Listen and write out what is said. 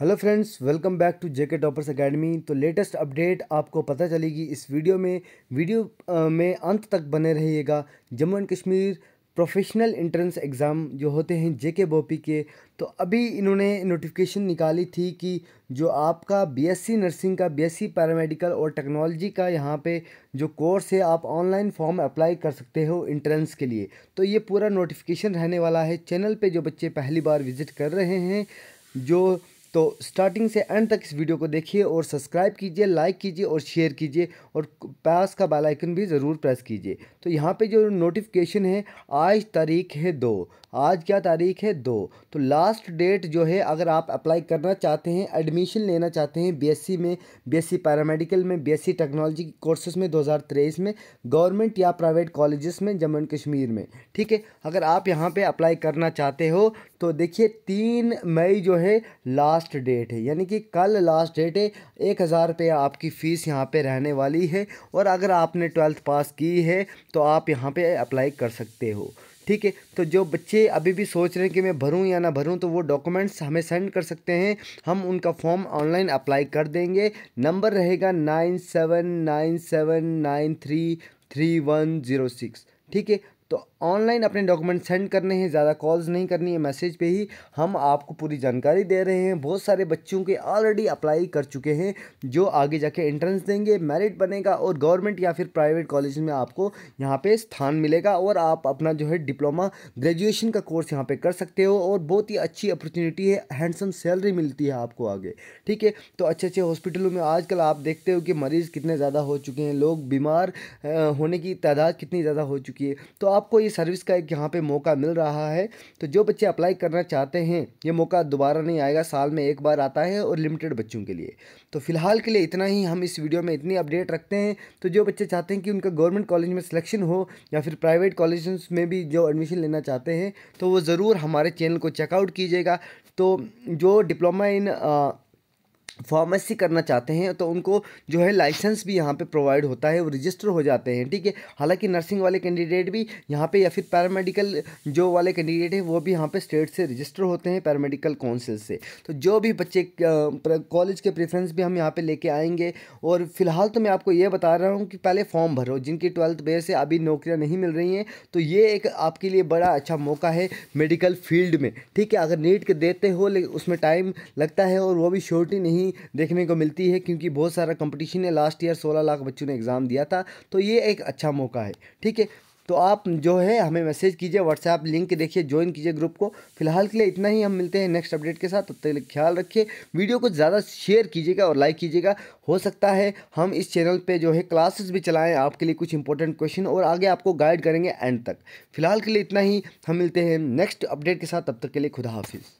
hello friends welcome back to JK toppers academy तो latest update आपको पता चलेगी इस वीडियो में वीडियो में अंत तक बने रहिएगा Jammu and Kashmir professional entrance exam जो होते हैं जेके बोपी के तो अभी इन्होंने नोटिफिकेशन निकाली थी कि जो आपका बीएससी नर्सिंग का बीएससी पैरामेडिकल और टेक्नोलॉजी का यहाँ पे जो कोर्स है आप ऑनलाइन फॉर्म अप्लाई कर सकते हो इंट्रेंस के लिए तो ये पूरा नोटिफिकेशन रहने वाला है चैनल पर जो बच्चे पहली बार विज़िट कर रहे हैं जो तो स्टार्टिंग से एंड तक इस वीडियो को देखिए और सब्सक्राइब कीजिए लाइक कीजिए और शेयर कीजिए और पास का बेल आइकन भी ज़रूर प्रेस कीजिए तो यहाँ पे जो नोटिफिकेशन है आज तारीख है दो आज क्या तारीख है दो तो लास्ट डेट जो है अगर आप अप्लाई करना चाहते हैं एडमिशन लेना चाहते हैं बीएससी में बीएससी पैरामेडिकल में बीएससी टेक्नोलॉजी कोर्सेज में 2023 में गवर्नमेंट या प्राइवेट कॉलेजेस में जम्मू एंड कश्मीर में ठीक है अगर आप यहाँ पे अप्लाई करना चाहते हो तो देखिए तीन मई जो है लास्ट लास्ट डेट है यानी कि कल लास्ट डेट है एक हज़ार रुपये आपकी फ़ीस यहाँ पे रहने वाली है और अगर आपने ट्वेल्थ पास की है तो आप यहाँ पे अप्लाई कर सकते हो ठीक है तो जो बच्चे अभी भी सोच रहे हैं कि मैं भरूं या ना भरूं तो वो डॉक्यूमेंट्स हमें सेंड कर सकते हैं हम उनका फॉर्म ऑनलाइन अप्लाई कर देंगे नंबर रहेगा nine seven nine seven nine three three one zero six ठीक है तो ऑनलाइन अपने डॉक्यूमेंट सेंड करने हैं ज़्यादा कॉल्स नहीं करनी है मैसेज पे ही हम आपको पूरी जानकारी दे रहे हैं बहुत सारे बच्चों के ऑलरेडी अप्लाई कर चुके हैं जो आगे जाके एंट्रेंस देंगे मेरिट बनेगा और गवर्नमेंट या फिर प्राइवेट कॉलेज में आपको यहाँ पे स्थान मिलेगा और आप अपना जो है डिप्लोमा ग्रेजुएशन का कोर्स यहाँ पर कर सकते हो और बहुत ही अच्छी अपॉर्चुनिटी है हैंडसम सैलरी मिलती है आपको आगे ठीक है तो अच्छे अच्छे हॉस्पिटलों में आजकल आप देखते हो कि मरीज़ कितने ज़्यादा हो चुके हैं लोग बीमार होने की तादाद कितनी ज़्यादा हो चुकी है तो आप आपको ये सर्विस का एक यहाँ पे मौका मिल रहा है तो जो बच्चे अप्लाई करना चाहते हैं ये मौका दोबारा नहीं आएगा साल में एक बार आता है और लिमिटेड बच्चों के लिए तो फिलहाल के लिए इतना ही हम इस वीडियो में इतनी अपडेट रखते हैं तो जो बच्चे चाहते हैं कि उनका गवर्नमेंट कॉलेज में सिलेक्शन हो या फिर प्राइवेट कॉलेज में भी जो एडमिशन लेना चाहते हैं तो वो ज़रूर हमारे चैनल को चेकआउट कीजिएगा तो जो डिप्लोमा इन फार्मेसी करना चाहते हैं तो उनको जो है लाइसेंस भी यहाँ पे प्रोवाइड होता है वो रजिस्टर हो जाते हैं ठीक है हालांकि नर्सिंग वाले कैंडिडेट भी यहाँ पे या फिर पैरामेडिकल जो वाले कैंडिडेट हैं वो भी यहाँ पे स्टेट से रजिस्टर होते हैं पैरामेडिकल काउंसिल से तो जो भी बच्चे कॉलेज के प्रेफरेंस भी हम यहाँ पर लेके आएंगे और फिलहाल तो मैं आपको ये बता रहा हूँ कि पहले फॉर्म भरो जिनकी ट्वेल्थ बेयर से अभी नौकरियाँ नहीं मिल रही हैं तो ये एक आपके लिए बड़ा अच्छा मौका है मेडिकल फील्ड में ठीक है अगर नीट के देते हो उसमें टाइम लगता है और वो भी श्योरिटी नहीं कमी देखने को मिलती है क्योंकि बहुत सारा कंपटीशन है लास्ट ईयर सोलह लाख बच्चों ने एग्ज़ाम दिया था तो ये एक अच्छा मौका है ठीक है तो आप जो है हमें मैसेज कीजिए व्हाट्सएप लिंक देखिए ज्वाइन कीजिए ग्रुप को फिलहाल के लिए इतना ही हम मिलते हैं नेक्स्ट अपडेट के साथ तब तो तक ख्याल रखिए वीडियो को ज़्यादा शेयर कीजिएगा और लाइक कीजिएगा हो सकता है हम इस चैनल पे जो है क्लासेस भी चलाएं आपके लिए कुछ इंपॉर्टेंट क्वेश्चन और आगे आपको गाइड करेंगे एंड तक फिलहाल के लिए इतना ही हम मिलते हैं नेक्स्ट अपडेट के साथ तब तक के लिए खुदा हाफिज़